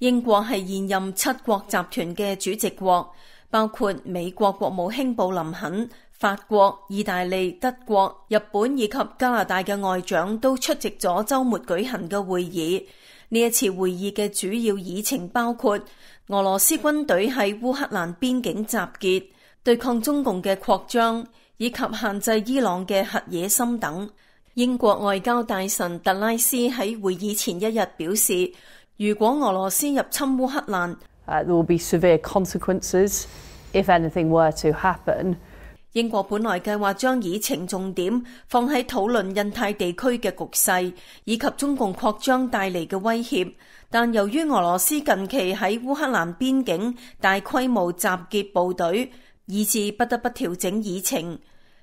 英国系现任七国集团嘅主席国，包括美国国务卿布林肯、法国、意大利、德国、日本以及加拿大嘅外长都出席咗周末举行嘅会议。呢一次会议嘅主要议程包括俄罗斯军队喺乌克兰边境集结、对抗中共嘅扩张以及限制伊朗嘅核野心等。英国外交大臣特拉斯喺会议前一日表示。如果俄羅斯入侵烏克蘭，r e to happen。英國本來計劃將議程重點放喺討論印太地區嘅局勢以及中共擴張帶嚟嘅威脅，但由於俄羅斯近期喺烏克蘭邊境大規模集結部隊，以致不得不調整議程。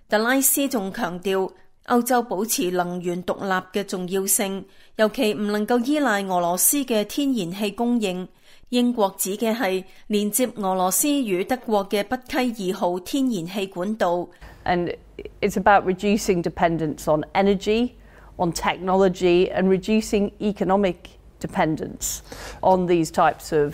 特拉斯仲強調。欧洲保持能源独立嘅重要性，尤其唔能够依赖俄罗斯嘅天然气供应。英国指嘅系连接俄罗斯与德国嘅北溪二号天然气管道。And it's about reducing dependence on energy, on technology, and reducing economic dependence on these types of